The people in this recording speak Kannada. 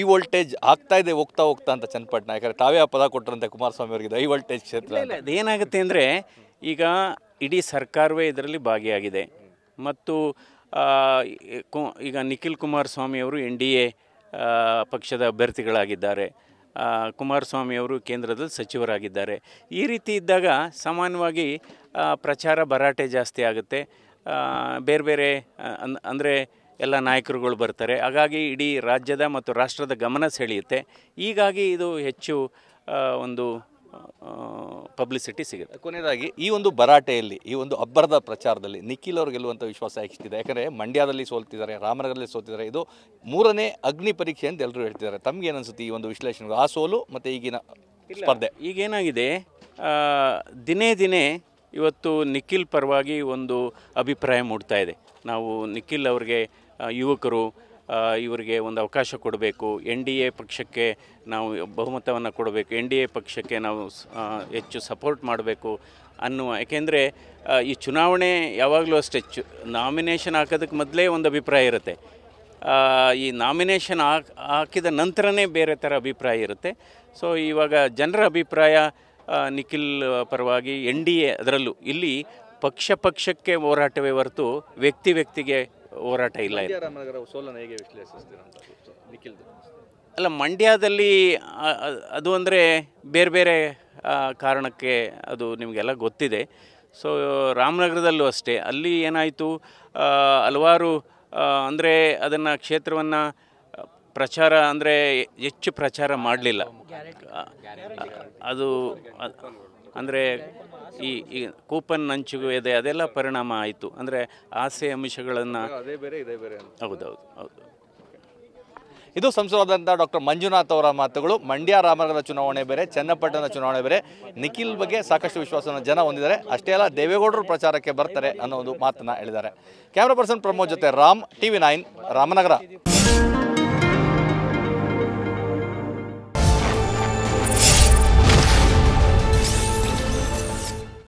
ಈ ವೋಲ್ಟೇಜ್ ಆಗ್ತಾ ಇದೆ ಹೋಗ್ತಾ ಹೋಗ್ತಾ ಅಂತ ಚನ್ನಪಟ್ಟಣ ಯಾಕಂದ್ರೆ ತಾವೇ ಆ ಪದ ಕೊಟ್ಟರಂತೆ ಕುಮಾರಸ್ವಾಮಿ ಅವರಿಗೆ ಐ ವೋಲ್ಟೇಜ್ ಕ್ಷೇತ್ರ ಏನಾಗುತ್ತೆ ಅಂದರೆ ಈಗ ಇಡೀ ಸರ್ಕಾರವೇ ಇದರಲ್ಲಿ ಭಾಗಿಯಾಗಿದೆ ಮತ್ತು ಈಗ ನಿಖಿಲ್ ಅವರು ಎನ್ ಡಿ ಎ ಪಕ್ಷದ ಅಭ್ಯರ್ಥಿಗಳಾಗಿದ್ದಾರೆ ಅವರು ಕೇಂದ್ರದಲ್ಲಿ ಸಚಿವರಾಗಿದ್ದಾರೆ ಈ ರೀತಿ ಇದ್ದಾಗ ಸಾಮಾನ್ಯವಾಗಿ ಪ್ರಚಾರ ಭರಾಟೆ ಜಾಸ್ತಿ ಆಗುತ್ತೆ ಬೇರೆ ಬೇರೆ ಅಂದರೆ ಎಲ್ಲ ನಾಯಕರುಗಳು ಬರ್ತಾರೆ ಹಾಗಾಗಿ ಇಡೀ ರಾಜ್ಯದ ಮತ್ತು ರಾಷ್ಟ್ರದ ಗಮನ ಸೆಳೆಯುತ್ತೆ ಹೀಗಾಗಿ ಇದು ಹೆಚ್ಚು ಒಂದು ಪಬ್ಲಿಸಿಟಿ ಸಿಗುತ್ತೆ ಕೊನೆಯದಾಗಿ ಈ ಒಂದು ಭರಾಟೆಯಲ್ಲಿ ಈ ಒಂದು ಅಬ್ಬರದ ಪ್ರಚಾರದಲ್ಲಿ ನಿಖಿಲ್ ಅವರು ಗೆಲ್ಲುವಂಥ ವಿಶ್ವಾಸ ಹೆಚ್ಚುತ್ತಿದೆ ಯಾಕಂದರೆ ಮಂಡ್ಯದಲ್ಲಿ ಸೋಲ್ತಿದ್ದಾರೆ ರಾಮನಗರದಲ್ಲಿ ಸೋಲ್ತಿದ್ದಾರೆ ಇದು ಮೂರನೇ ಅಗ್ನಿ ಪರೀಕ್ಷೆ ಅಂತ ಎಲ್ಲರೂ ಹೇಳ್ತಿದ್ದಾರೆ ತಮಗೆ ಏನನ್ಸುತ್ತೆ ಈ ಒಂದು ವಿಶ್ಲೇಷಣೆಗಳು ಆ ಸೋಲು ಮತ್ತು ಈಗಿನ ಸ್ಪರ್ಧೆ ಈಗೇನಾಗಿದೆ ದಿನೇ ದಿನೇ ಇವತ್ತು ನಿಖಿಲ್ ಪರವಾಗಿ ಒಂದು ಅಭಿಪ್ರಾಯ ಮೂಡ್ತಾ ಇದೆ ನಾವು ನಿಖಿಲ್ ಅವ್ರಿಗೆ ಯುವಕರು ಇವರಿಗೆ ಒಂದು ಅವಕಾಶ ಕೊಡಬೇಕು ಎನ್ ಡಿ ಎ ಪಕ್ಷಕ್ಕೆ ನಾವು ಬಹುಮತವನ್ನು ಕೊಡಬೇಕು ಎನ್ ಡಿ ಎ ಪಕ್ಷಕ್ಕೆ ನಾವು ಹೆಚ್ಚು ಸಪೋರ್ಟ್ ಮಾಡಬೇಕು ಅನ್ನುವ ಏಕೆಂದರೆ ಈ ಚುನಾವಣೆ ಯಾವಾಗಲೂ ಅಷ್ಟೇ ಚು ನಾಮಿನೇಷನ್ ಹಾಕೋದಕ್ಕೆ ಮೊದಲೇ ಒಂದು ಅಭಿಪ್ರಾಯ ಇರುತ್ತೆ ಈ ನಾಮಿನೇಷನ್ ಹಾಕಿ ಹಾಕಿದ ನಂತರನೇ ಬೇರೆ ಥರ ಅಭಿಪ್ರಾಯ ಇರುತ್ತೆ ಸೊ ಇವಾಗ ಜನರ ಅಭಿಪ್ರಾಯ ನಿಖಿಲ್ ಪರವಾಗಿ ಎನ್ ಡಿ ಎ ಅದರಲ್ಲೂ ಇಲ್ಲಿ ಪಕ್ಷ ಪಕ್ಷಕ್ಕೆ ಹೋರಾಟವೇ ಹೊರತು ವ್ಯಕ್ತಿ ವ್ಯಕ್ತಿಗೆ ಹೋರಾಟ ಇಲ್ಲ ಹೇಗೆ ವಿಶ್ಲೇಷಿಸ್ತೀರಾ ಅಲ್ಲ ಮಂಡ್ಯದಲ್ಲಿ ಅದು ಅಂದರೆ ಬೇರೆ ಬೇರೆ ಕಾರಣಕ್ಕೆ ಅದು ನಿಮಗೆಲ್ಲ ಗೊತ್ತಿದೆ ಸೊ ರಾಮನಗರದಲ್ಲೂ ಅಷ್ಟೇ ಅಲ್ಲಿ ಏನಾಯಿತು ಹಲವಾರು ಅಂದರೆ ಅದನ್ನು ಕ್ಷೇತ್ರವನ್ನು ಪ್ರಚಾರ ಅಂದರೆ ಹೆಚ್ಚು ಪ್ರಚಾರ ಮಾಡಲಿಲ್ಲ ಅದು ಅಂದರೆ ಈ ಈ ಕೂಪನ್ ಹಂಚುಗೂ ಇದೆ ಅದೆಲ್ಲ ಪರಿಣಾಮ ಆಯಿತು ಅಂದರೆ ಆಸೆ ಅಂಶಗಳನ್ನು ಹೌದೌದು ಹೌದು ಇದು ಸಂಸದರಾದಂಥ ಡಾಕ್ಟರ್ ಮಂಜುನಾಥ್ ಅವರ ಮಾತುಗಳು ಮಂಡ್ಯ ರಾಮನಗರ ಚುನಾವಣೆ ಬೇರೆ ಚನ್ನಪಟ್ಟಣದ ಚುನಾವಣೆ ಬೇರೆ ನಿಖಿಲ್ ಬಗ್ಗೆ ಸಾಕಷ್ಟು ವಿಶ್ವಾಸವನ್ನು ಜನ ಹೊಂದಿದ್ದಾರೆ ಅಷ್ಟೇ ಅಲ್ಲ ದೇವೇಗೌಡರು ಪ್ರಚಾರಕ್ಕೆ ಬರ್ತಾರೆ ಅನ್ನೋ ಒಂದು ಮಾತನ್ನು ಹೇಳಿದ್ದಾರೆ ಕ್ಯಾಮ್ರಾ ಪರ್ಸನ್ ಪ್ರಮೋದ್ ಜೊತೆ ರಾಮ್ ಟಿವಿ ನೈನ್ ರಾಮನಗರ